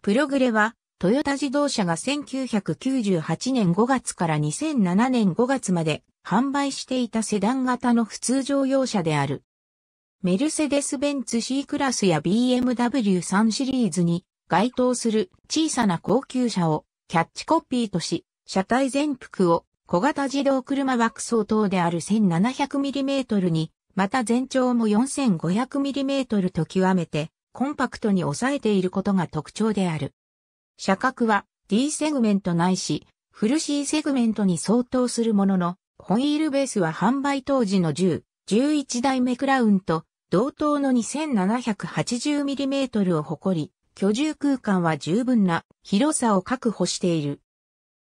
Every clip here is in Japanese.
プログレは、トヨタ自動車が1998年5月から2007年5月まで販売していたセダン型の普通乗用車である。メルセデス・ベンツ C クラスや BMW3 シリーズに該当する小さな高級車をキャッチコピーとし、車体全幅を小型自動車枠相当である 1700mm に、また全長も 4500mm と極めてコンパクトに抑えていることが特徴である。車格は D セグメントないし、フル C セグメントに相当するものの、ホイールベースは販売当時の10、11代目クラウンと同等の 2780mm を誇り、居住空間は十分な広さを確保している。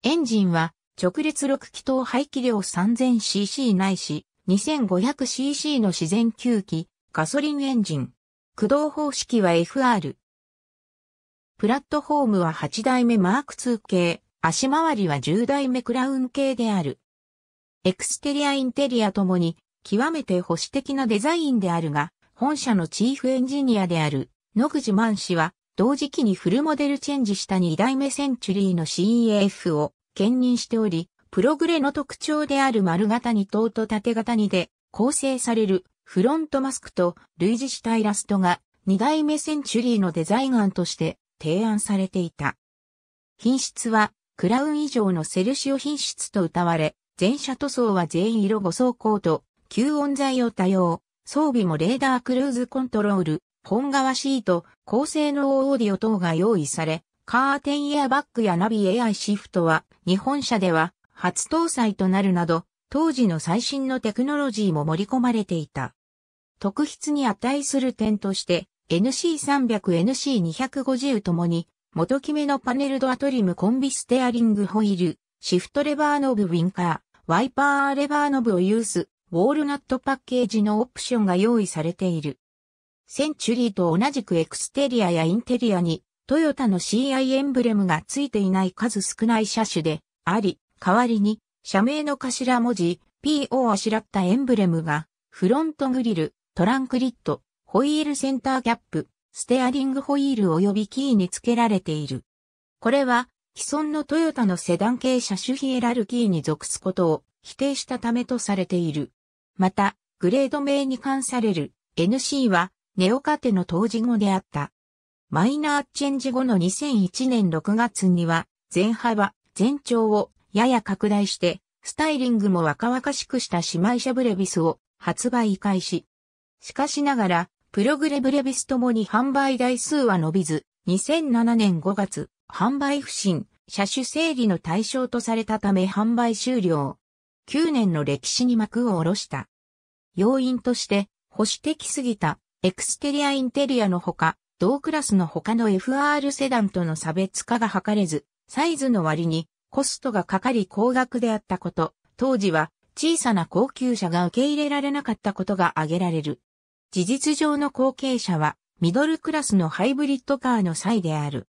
エンジンは直列6気筒排気量 3000cc ないし 2500cc の自然吸気、ガソリンエンジン、駆動方式は FR。プラットフォームは8代目マーク2系、足回りは10代目クラウン系である。エクステリアインテリアともに、極めて保守的なデザインであるが、本社のチーフエンジニアである、野口万氏は、同時期にフルモデルチェンジした2代目センチュリーの CEF を兼任しており、プログレの特徴である丸型に等と縦型にで構成されるフロントマスクと類似したイラストが2代目センチュリーのデザイン案として提案されていた。品質はクラウン以上のセルシオ品質と謳われ、全車塗装は全色5層コート、吸音材を多用、装備もレーダークルーズコントロール、本革シート、高性能オーディオ等が用意され、カーテンエアバッグやナビ AI シフトは日本車では初搭載となるなど、当時の最新のテクノロジーも盛り込まれていた。特筆に値する点として、NC300、NC250 ともに、元決めのパネルドアトリムコンビステアリングホイール、シフトレバーノブウィンカー、ワイパーレバーノブを有す、ウォールナットパッケージのオプションが用意されている。センチュリーと同じくエクステリアやインテリアに、トヨタの CI エンブレムが付いていない数少ない車種であり、代わりに、社名の頭文字、PO あしらったエンブレムが、フロントグリル、トランクリット、ホイールセンターキャップ、ステアリングホイール及びキーに付けられている。これは、既存のトヨタのセダン系車種ヒエラルキーに属すことを否定したためとされている。また、グレード名に関される NC はネオカテの当時語であった。マイナーチェンジ後の2001年6月には前幅、全長をやや拡大してスタイリングも若々しくした姉妹車ブレビスを発売開始。しかしながら、プログレブレビスともに販売台数は伸びず、2007年5月、販売不振、車種整理の対象とされたため販売終了。9年の歴史に幕を下ろした。要因として、保守的すぎたエクステリアインテリアのほか、同クラスの他の FR セダンとの差別化が図れず、サイズの割にコストがかかり高額であったこと、当時は小さな高級車が受け入れられなかったことが挙げられる。事実上の後継者はミドルクラスのハイブリッドカーの際である。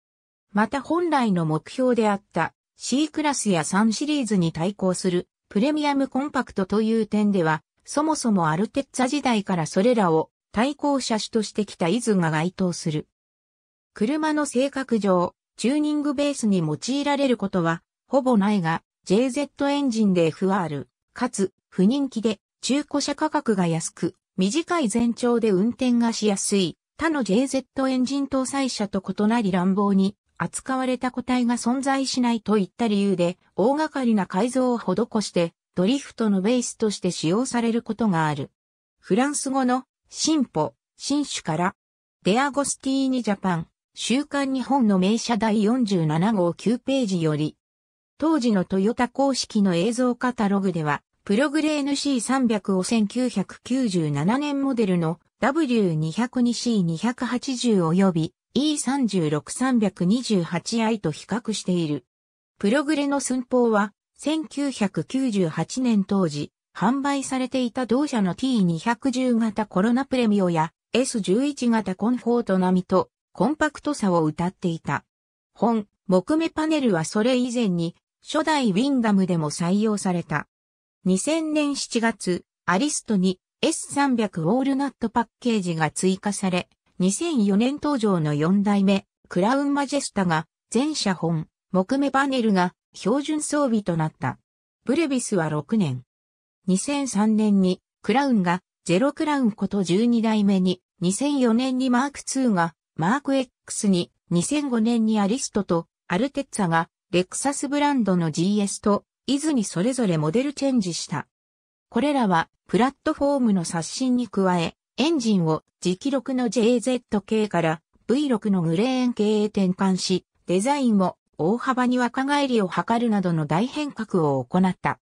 また本来の目標であった C クラスや3シリーズに対抗するプレミアムコンパクトという点では、そもそもアルテッツァ時代からそれらを対抗車種としてきたイズが該当する。車の性格上、チューニングベースに用いられることはほぼないが、JZ エンジンで FR、かつ不人気で中古車価格が安く、短い全長で運転がしやすい、他の JZ エンジン搭載車と異なり乱暴に扱われた個体が存在しないといった理由で、大掛かりな改造を施して、ドリフトのベースとして使用されることがある。フランス語の進歩、新種から、デアゴスティーニジャパン、週刊日本の名車第47号9ページより、当時のトヨタ公式の映像カタログでは、プログレーヌ C300 を1997年モデルの W202C280 及び E36328i と比較している。プログレの寸法は1998年当時販売されていた同社の T210 型コロナプレミオや S11 型コンフォート並みとコンパクトさを謳っていた。本、木目パネルはそれ以前に初代ウィンダムでも採用された。2000年7月、アリストに S300 ウォールナットパッケージが追加され、2004年登場の4代目、クラウンマジェスタが、全車本、木目パネルが標準装備となった。ブレビスは6年。2003年に、クラウンが、ゼロクラウンこと12代目に、2004年にマーク2が、マーク X に、2005年にアリストと、アルテッツァが、レクサスブランドの GS と、伊豆にそれぞれモデルチェンジした。これらは、プラットフォームの刷新に加え、エンジンを磁気6の JZ k から V6 のグレーン系へ転換し、デザインも大幅に若返りを図るなどの大変革を行った。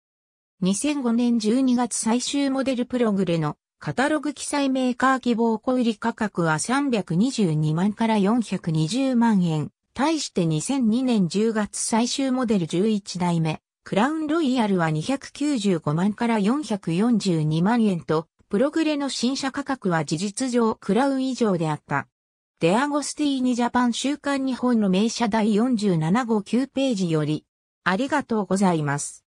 2005年12月最終モデルプログレのカタログ記載メーカー希望小売価格は322万から420万円。対して2002年10月最終モデル11代目クラウンロイヤルは295万から442万円と、プログレの新車価格は事実上クラウン以上であった。デアゴスティーニジャパン週刊日本の名車第47号9ページより、ありがとうございます。